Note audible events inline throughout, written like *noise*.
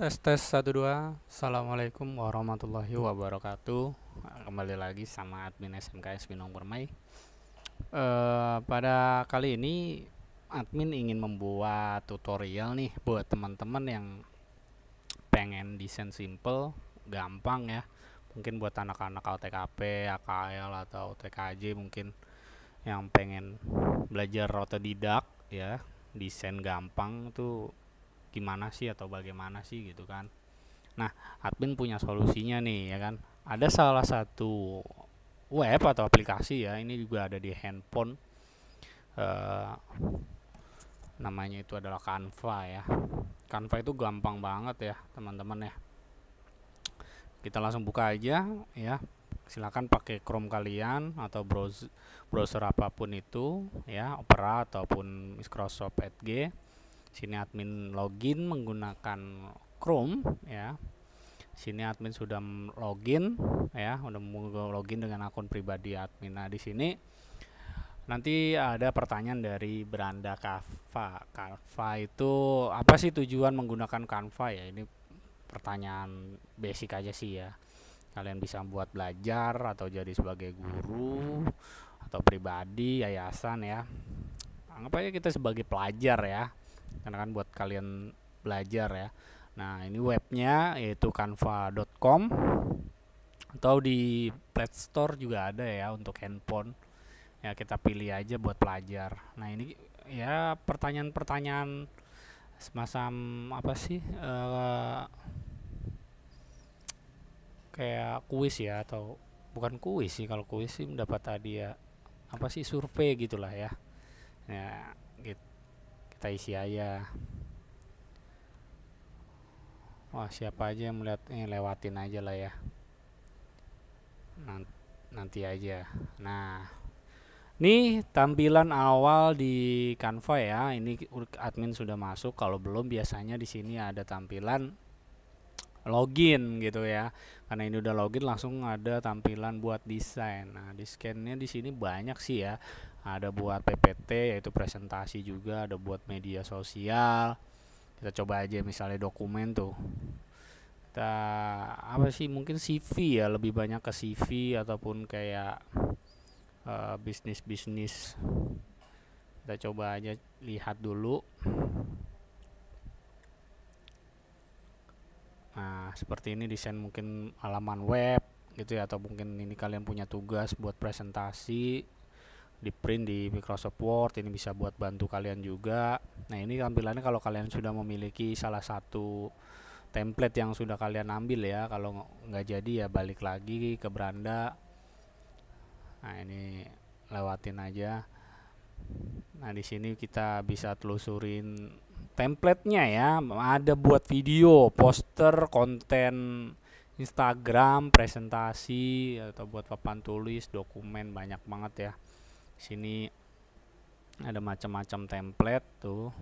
Tes tes 1 2. Assalamualaikum warahmatullahi wabarakatuh. Kembali lagi sama admin SMK Binong Permai. E, pada kali ini admin ingin membuat tutorial nih buat teman-teman yang pengen desain simple, gampang ya. Mungkin buat anak-anak LTKP, AKL atau TKJ mungkin yang pengen belajar otodidak ya, desain gampang tuh gimana sih atau bagaimana sih gitu kan nah admin punya solusinya nih ya kan ada salah satu web atau aplikasi ya ini juga ada di handphone uh, namanya itu adalah Canva ya Canva itu gampang banget ya teman-teman ya kita langsung buka aja ya silakan pakai Chrome kalian atau browser browser apapun itu ya Opera ataupun Microsoft Edge sini admin login menggunakan Chrome ya sini admin sudah login ya udah mau login dengan akun pribadi admin nah di sini nanti ada pertanyaan dari beranda kava kava itu apa sih tujuan menggunakan kava ya ini pertanyaan basic aja sih ya kalian bisa buat belajar atau jadi sebagai guru atau pribadi yayasan ya anggap aja kita sebagai pelajar ya karena kan buat kalian belajar ya nah ini webnya yaitu canva.com atau di Play Store juga ada ya untuk handphone ya kita pilih aja buat pelajar nah ini ya pertanyaan-pertanyaan semacam apa sih uh, kayak kuis ya atau bukan kuis sih kalau kuis sih mendapat hadiah apa sih survei gitulah ya ya gitu kita isi ayah wah siapa aja yang melihat ini eh, lewatin aja lah ya nanti, nanti aja nah ini tampilan awal di Canva ya ini admin sudah masuk kalau belum biasanya di sini ada tampilan login gitu ya karena ini udah login langsung ada tampilan buat desain nah di scan-nya di sini banyak sih ya ada buat PPT yaitu presentasi juga ada buat media sosial kita coba aja misalnya dokumen tuh kita apa sih mungkin CV ya lebih banyak ke CV ataupun kayak uh, eh, bisnis bisnis kita coba aja lihat dulu nah seperti ini desain mungkin halaman web gitu ya atau mungkin ini kalian punya tugas buat presentasi di print di Microsoft Word ini bisa buat bantu kalian juga nah ini tampilannya kalau kalian sudah memiliki salah satu template yang sudah kalian ambil ya kalau nggak jadi ya balik lagi ke beranda nah ini lewatin aja nah di sini kita bisa telusurin templatenya ya ada buat video poster konten Instagram presentasi atau buat papan tulis dokumen banyak banget ya sini ada macam-macam template tuh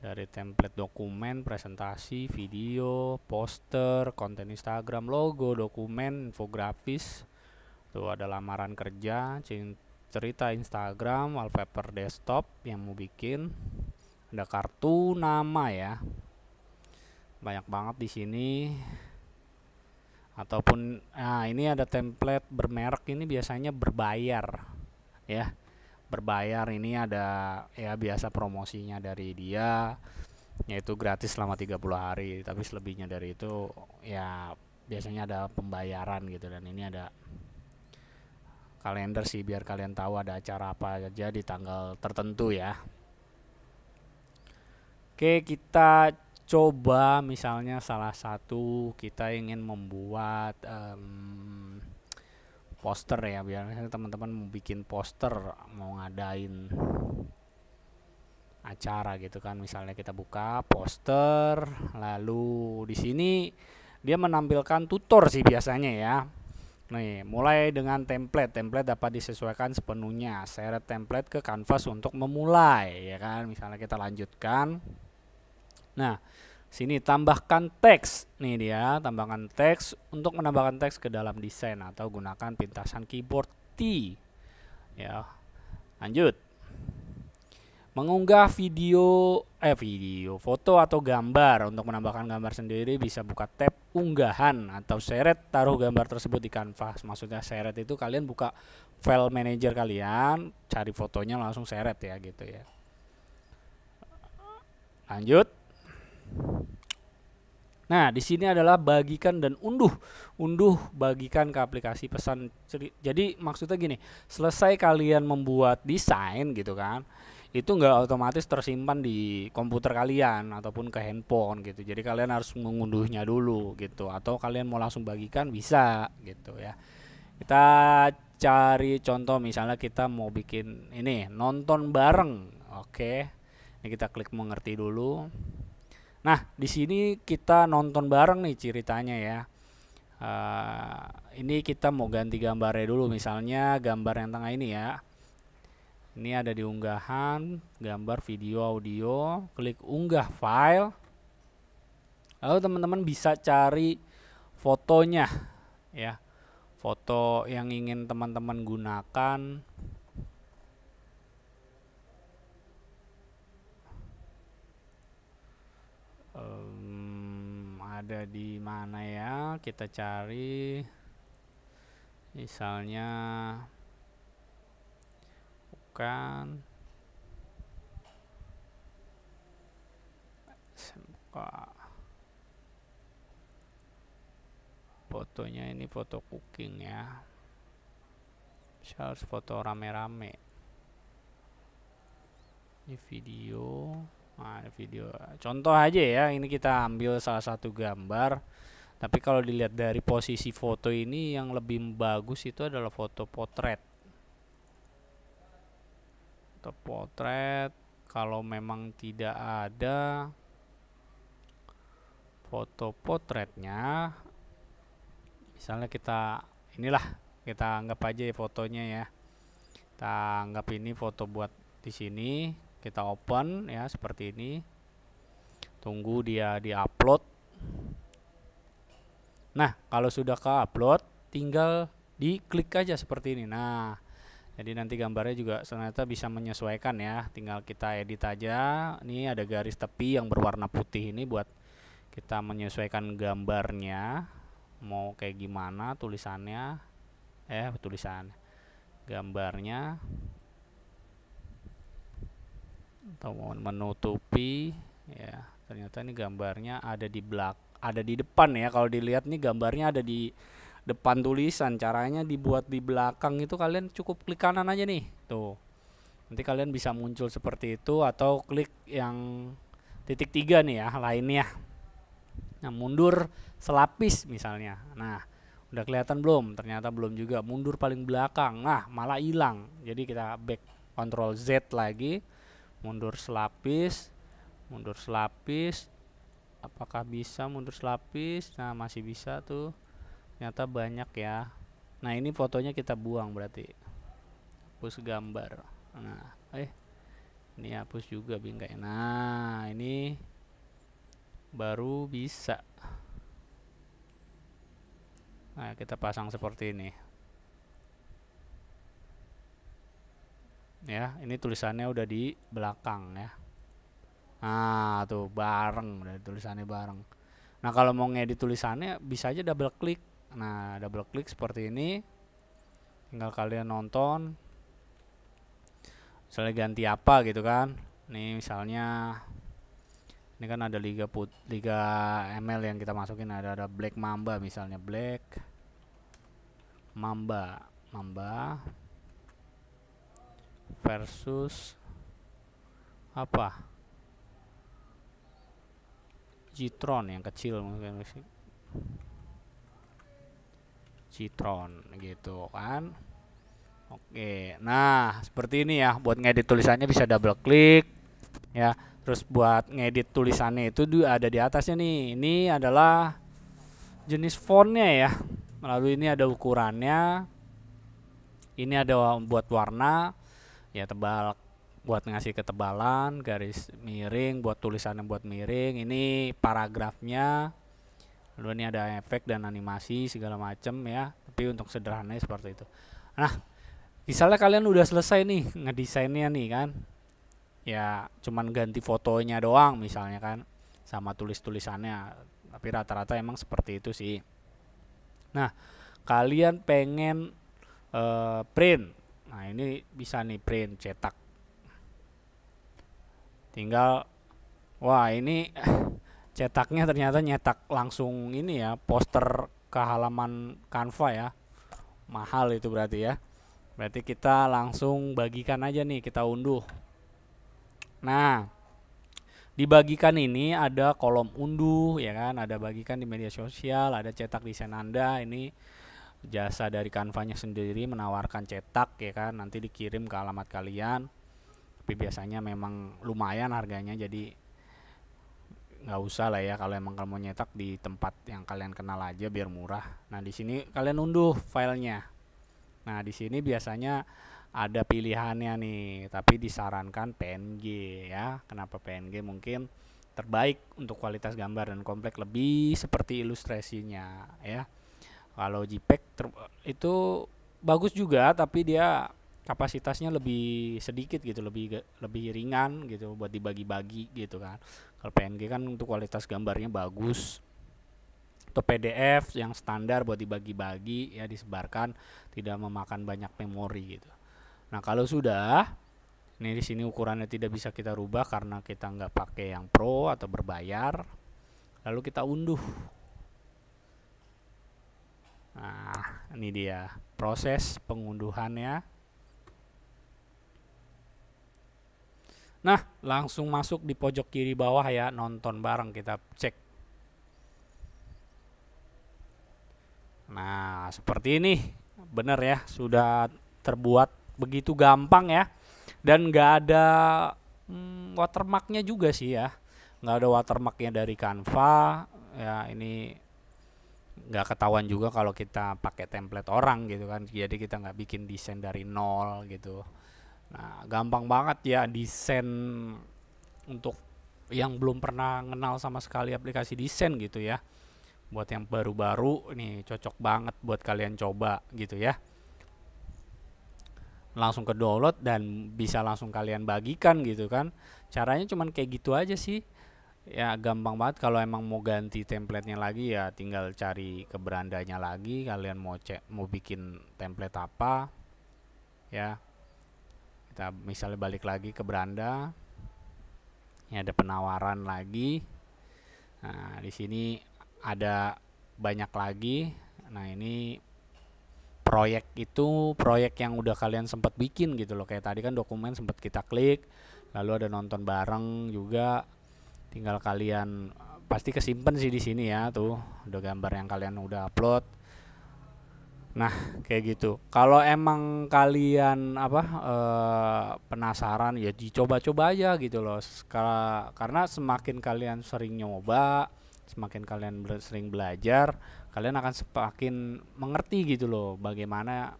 dari template dokumen, presentasi, video, poster, konten Instagram, logo, dokumen, infografis. Tuh ada lamaran kerja, cerita Instagram, wallpaper desktop yang mau bikin. Ada kartu nama ya. Banyak banget di sini. Ataupun nah ini ada template bermerek ini biasanya berbayar ya berbayar ini ada ya biasa promosinya dari dia yaitu gratis selama 30 hari tapi selebihnya dari itu ya biasanya ada pembayaran gitu dan ini ada kalender sih biar kalian tahu ada acara apa aja di tanggal tertentu ya Oke kita coba misalnya salah satu kita ingin membuat um, poster ya biasanya teman-teman mau bikin poster mau ngadain acara gitu kan misalnya kita buka poster lalu di sini dia menampilkan tutor sih biasanya ya nih mulai dengan template template dapat disesuaikan sepenuhnya seret template ke kanvas untuk memulai ya kan misalnya kita lanjutkan nah Sini tambahkan teks. Nih dia, tambahkan teks untuk menambahkan teks ke dalam desain atau gunakan pintasan keyboard T. Ya. Lanjut. Mengunggah video eh video, foto atau gambar untuk menambahkan gambar sendiri bisa buka tab unggahan atau seret taruh gambar tersebut di kanvas. Maksudnya seret itu kalian buka file manager kalian, cari fotonya langsung seret ya gitu ya. Lanjut Nah, di sini adalah bagikan dan unduh. Unduh bagikan ke aplikasi pesan. Jadi maksudnya gini, selesai kalian membuat desain gitu kan, itu enggak otomatis tersimpan di komputer kalian ataupun ke handphone gitu. Jadi kalian harus mengunduhnya dulu gitu atau kalian mau langsung bagikan bisa gitu ya. Kita cari contoh misalnya kita mau bikin ini nonton bareng. Oke. Ini kita klik mengerti dulu. Nah, di sini kita nonton bareng nih ceritanya ya. Uh, ini kita mau ganti gambarnya dulu, misalnya gambar yang tengah ini ya. Ini ada di unggahan, gambar video audio, klik unggah file. Lalu teman-teman bisa cari fotonya ya. Foto yang ingin teman-teman gunakan um, ada di mana ya kita cari misalnya bukan semoga fotonya ini foto cooking ya saya harus foto rame-rame ini video Nah, video. Contoh aja ya, ini kita ambil salah satu gambar. Tapi kalau dilihat dari posisi foto ini yang lebih bagus itu adalah foto potret. Foto potret kalau memang tidak ada foto potretnya misalnya kita inilah kita anggap aja ya fotonya ya. Kita anggap ini foto buat di sini kita open ya seperti ini tunggu dia di upload nah kalau sudah ke upload tinggal di klik aja seperti ini nah jadi nanti gambarnya juga ternyata bisa menyesuaikan ya tinggal kita edit aja ini ada garis tepi yang berwarna putih ini buat kita menyesuaikan gambarnya mau kayak gimana tulisannya eh tulisan gambarnya atau menutupi ya ternyata ini gambarnya ada di belak ada di depan ya kalau dilihat nih gambarnya ada di depan tulisan caranya dibuat di belakang itu kalian cukup klik kanan aja nih tuh nanti kalian bisa muncul seperti itu atau klik yang titik tiga nih ya lainnya nah mundur selapis misalnya nah udah kelihatan belum ternyata belum juga mundur paling belakang nah malah hilang jadi kita back control Z lagi mundur selapis mundur selapis apakah bisa mundur selapis nah masih bisa tuh ternyata banyak ya nah ini fotonya kita buang berarti hapus gambar nah eh ini hapus juga bingkai nah ini baru bisa nah kita pasang seperti ini ya ini tulisannya udah di belakang ya nah tuh bareng udah tulisannya bareng nah kalau mau ngedit tulisannya bisa aja double klik nah double klik seperti ini tinggal kalian nonton misalnya ganti apa gitu kan nih misalnya ini kan ada liga put liga ML yang kita masukin ada ada Black Mamba misalnya Black Mamba Mamba versus apa Citron yang kecil mungkin Citron gitu kan Oke nah seperti ini ya buat ngedit tulisannya bisa double klik ya terus buat ngedit tulisannya itu ada di atasnya nih ini adalah jenis fontnya ya lalu ini ada ukurannya ini ada buat warna ya tebal buat ngasih ketebalan garis miring buat tulisan yang buat miring ini paragrafnya lalu ini ada efek dan animasi segala macem ya tapi untuk sederhananya seperti itu nah misalnya kalian udah selesai nih ngedesainnya nih kan ya cuman ganti fotonya doang misalnya kan sama tulis tulisannya tapi rata-rata emang seperti itu sih nah kalian pengen uh, print nah ini bisa nih print cetak tinggal wah ini *laughs* cetaknya ternyata nyetak langsung ini ya poster ke halaman Canva ya mahal itu berarti ya berarti kita langsung bagikan aja nih kita unduh nah dibagikan ini ada kolom unduh ya kan ada bagikan di media sosial ada cetak desain anda ini jasa dari kanvanya sendiri menawarkan cetak ya kan nanti dikirim ke alamat kalian tapi biasanya memang lumayan harganya jadi nggak usah lah ya kalau emang kalian mau nyetak di tempat yang kalian kenal aja biar murah nah di sini kalian unduh filenya nah di sini biasanya ada pilihannya nih tapi disarankan PNG ya kenapa PNG mungkin terbaik untuk kualitas gambar dan komplek lebih seperti ilustrasinya ya kalau JPEG itu bagus juga tapi dia kapasitasnya lebih sedikit gitu, lebih lebih ringan gitu buat dibagi-bagi gitu kan. Kalau PNG kan untuk kualitas gambarnya bagus. Atau PDF yang standar buat dibagi-bagi ya disebarkan tidak memakan banyak memori gitu. Nah, kalau sudah ini di sini ukurannya tidak bisa kita rubah karena kita nggak pakai yang pro atau berbayar. Lalu kita unduh Nah, ini dia proses pengunduhannya. Nah, langsung masuk di pojok kiri bawah ya, nonton bareng kita cek. Nah, seperti ini. bener ya, sudah terbuat begitu gampang ya. Dan nggak ada hmm, watermarknya juga sih ya. Nggak ada watermarknya dari Canva. Ya, ini nggak ketahuan juga kalau kita pakai template orang gitu kan jadi kita nggak bikin desain dari nol gitu nah gampang banget ya desain untuk yang belum pernah kenal sama sekali aplikasi desain gitu ya buat yang baru-baru nih cocok banget buat kalian coba gitu ya langsung ke download dan bisa langsung kalian bagikan gitu kan caranya cuman kayak gitu aja sih ya gampang banget kalau emang mau ganti templatenya lagi ya tinggal cari ke lagi kalian mau cek mau bikin template apa ya kita misalnya balik lagi ke beranda ini ada penawaran lagi nah di sini ada banyak lagi nah ini proyek itu proyek yang udah kalian sempat bikin gitu loh kayak tadi kan dokumen sempat kita klik lalu ada nonton bareng juga tinggal kalian pasti kesimpan sih di sini ya tuh udah gambar yang kalian udah upload nah kayak gitu kalau emang kalian apa e, penasaran ya dicoba-coba aja gitu loh Sekala, karena semakin kalian sering nyoba semakin kalian sering belajar kalian akan semakin mengerti gitu loh bagaimana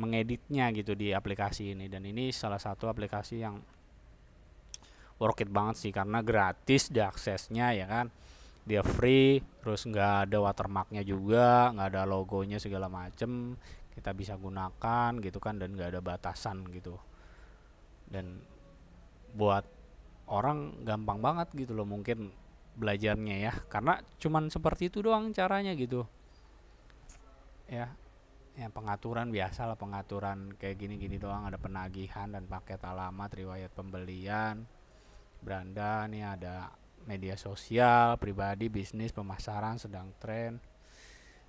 mengeditnya gitu di aplikasi ini dan ini salah satu aplikasi yang worth it banget sih karena gratis diaksesnya ya kan dia free terus nggak ada watermarknya juga nggak ada logonya segala macem kita bisa gunakan gitu kan dan nggak ada batasan gitu dan buat orang gampang banget gitu loh mungkin belajarnya ya karena cuman seperti itu doang caranya gitu ya ya pengaturan biasa lah pengaturan kayak gini-gini doang ada penagihan dan paket alamat riwayat pembelian beranda nih ada media sosial pribadi bisnis pemasaran sedang tren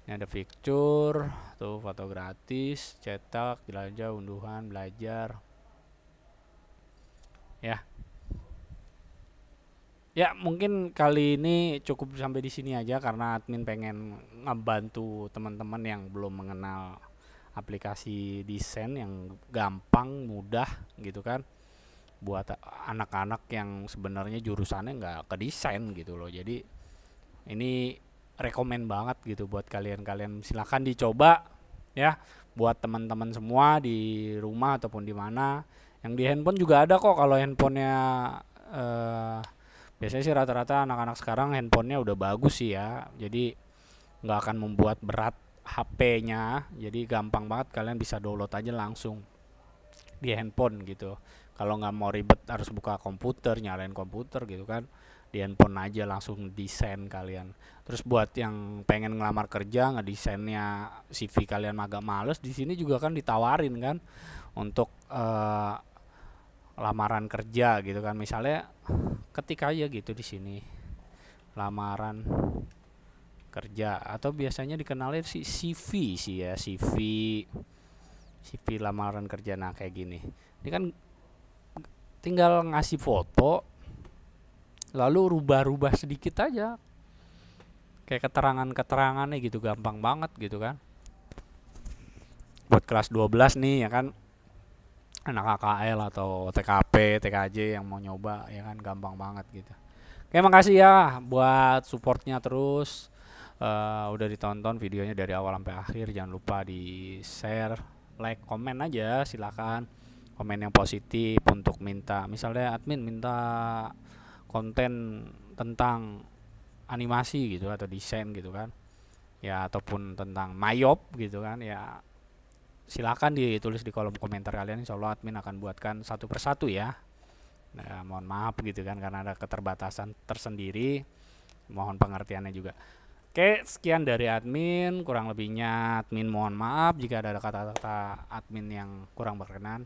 ini ada fitur tuh foto gratis cetak jelajah unduhan belajar ya ya mungkin kali ini cukup sampai di sini aja karena admin pengen ngebantu teman-teman yang belum mengenal aplikasi desain yang gampang mudah gitu kan buat anak-anak yang sebenarnya jurusannya nggak ke desain gitu loh jadi ini rekomend banget gitu buat kalian-kalian silahkan dicoba ya buat teman-teman semua di rumah ataupun di mana yang di handphone juga ada kok kalau handphonenya eh, biasanya sih rata-rata anak-anak sekarang handphonenya udah bagus sih ya jadi nggak akan membuat berat HP-nya jadi gampang banget kalian bisa download aja langsung di handphone gitu kalau nggak mau ribet harus buka komputer nyalain komputer gitu kan di handphone aja langsung desain kalian terus buat yang pengen ngelamar kerja nggak desainnya CV kalian agak males di sini juga kan ditawarin kan untuk uh, lamaran kerja gitu kan misalnya ketik aja gitu di sini lamaran kerja atau biasanya dikenalnya si CV sih ya CV CV lamaran kerja nah kayak gini ini kan tinggal ngasih foto lalu rubah-rubah sedikit aja kayak keterangan-keterangannya gitu gampang banget gitu kan buat kelas 12 nih ya kan anak AKL atau TKP, TKJ yang mau nyoba ya kan gampang banget gitu. Oke makasih ya buat supportnya terus uh, udah ditonton videonya dari awal sampai akhir jangan lupa di share, like, komen aja silakan komen yang positif untuk minta misalnya admin minta konten tentang animasi gitu atau desain gitu kan ya ataupun tentang mayop gitu kan ya silakan ditulis di kolom komentar kalian insya Allah admin akan buatkan satu persatu ya nah, mohon maaf gitu kan karena ada keterbatasan tersendiri mohon pengertiannya juga oke sekian dari admin kurang lebihnya admin mohon maaf jika ada kata-kata admin yang kurang berkenan